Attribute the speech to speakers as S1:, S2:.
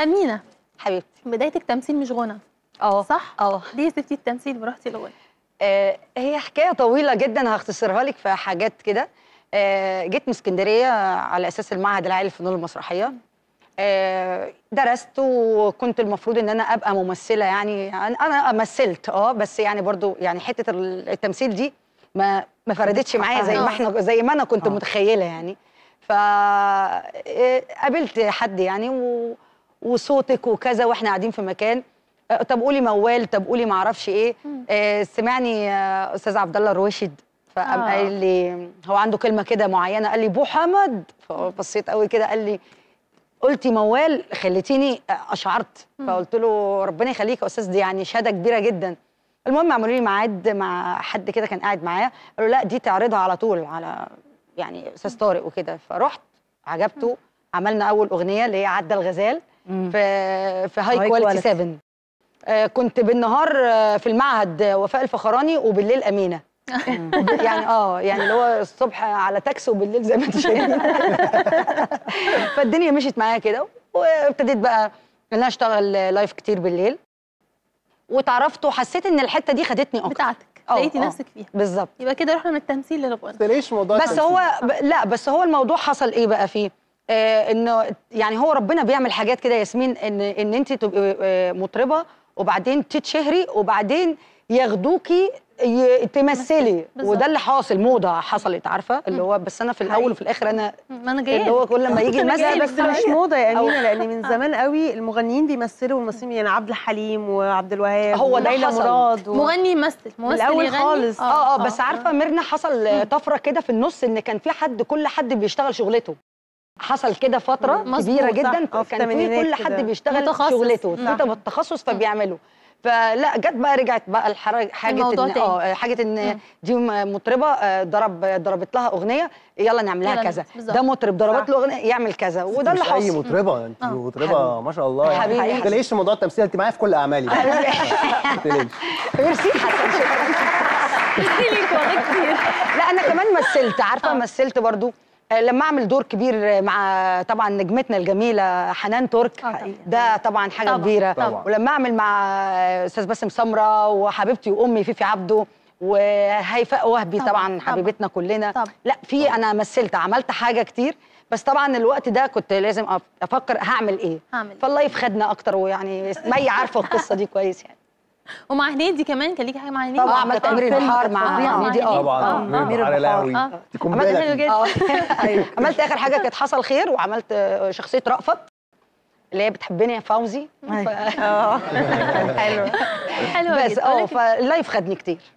S1: امينه حبيبتي بدايه التمثيل مش غنى اه صح اه ليه سبتي التمثيل ورحتي لغنى؟ آه هي حكايه طويله جدا هختصرها لك في حاجات كده آه جيت من اسكندريه على اساس المعهد العالي للفنون المسرحيه آه درست وكنت المفروض ان انا ابقى ممثله يعني انا مثلت اه بس يعني برضو يعني حته التمثيل دي ما ما فردتش معايا زي ما آه. احنا زي ما انا كنت آه. متخيله يعني فقابلت آه، حد يعني و وصوتك وكذا واحنا قاعدين في مكان آه، طب قولي موال طب قولي ما اعرفش ايه آه سمعني آه استاذ عبد الله الرواشد فقام آه. قال لي هو عنده كلمه كده معينه قال لي بو حمد فبصيت قوي كده قال لي قلتي موال خليتيني اشعرت فقلت له ربنا يخليك يا استاذ دي يعني شهاده كبيره جدا المهم عملوا لي ميعاد مع حد كده كان قاعد معايا قالوا لا دي تعرضها على طول على يعني استاذ طارق وكده فرحت عجبته عملنا اول اغنيه اللي هي عدى الغزال في في هاي كواليتي 7 كنت بالنهار آه، في المعهد وفاء الفخراني وبالليل امينه يعني اه يعني اللي هو الصبح على تاكسي وبالليل زي ما انت شايفين فالدنيا مشيت معايا كده وابتديت بقى ان انا اشتغل لايف كتير بالليل وتعرفت وحسيت ان الحته دي خدتني اكتر بتاعتك آه، لقيتي آه، نفسك فيها بالظبط يبقى كده رحنا من التمثيل للغنى ليش موضوع بس هو ب... لا بس هو الموضوع حصل ايه بقى فيه آه، انه يعني هو ربنا بيعمل حاجات كده ياسمين ان ان انت تبقي آه، مطربه وبعدين تتشهري وبعدين ياخدوكي تمثلي وده اللي حاصل موضه حصلت عارفه اللي هو بس انا في الاول وفي الاخر انا ما انا جايه اللي هو كل ما يجي يمثل بس مش موضه يا امينه لان من زمان قوي المغنيين بيمثلوا والممثلين يعني عبد الحليم وعبد الوهاب هو ليلى مراد و... مغني يمثل ممثل الاول خالص اه اه, آه، بس عارفه ميرنا حصل طفره كده في النص ان كان في حد كل حد بيشتغل شغلته حصل كده فتره كبيره جدا كان في كل حد بيشتغل شغلته في نعم. تخصص فبيعمله نعم. فلا جت بقى رجعت بقى الحاجه ان اه حاجه ان دي مطربه آه، ضرب ضربت لها اغنيه يلا نعملها كذا ده مطرب ضربت له اغنيه يعمل كذا وده اللي حصل اي مطربه انت مطربه ما شاء الله حبيبي ما تلاقيش موضوع التمثيل انت معايا في كل اعمالي ميرسي حسن شكرا لا انا كمان مثلت عارفه آه. مثلت برضو لما اعمل دور كبير مع طبعا نجمتنا الجميله حنان ترك آه، ده طبعا حاجه طبعا كبيره طبعا ولما اعمل مع استاذ باسم سمره وحبيبتي وامي فيفي عبده وهيفاء وهبي طبعا, طبعًا حبيبتنا كلنا طبعًا لا في انا مثلت عملت حاجه كتير بس طبعا الوقت ده كنت لازم افكر هعمل ايه هعمل إيه. فالله يفخدنا اكتر ويعني مي عارفه القصه دي كويس يعني ومع هنيدي كمان كان ليكي حاجه مع هنيدي طبعا اه، عملت امير الحار مع هنيدي اه طبعا اه. تمرير الحار اه. أيوة. عملت اخر حاجه كانت حصل خير وعملت شخصيه رأفت اللي هي بتحبني يا فوزي أيوة. ف... حلوه حلوه بس اه فاللايف خدني كتير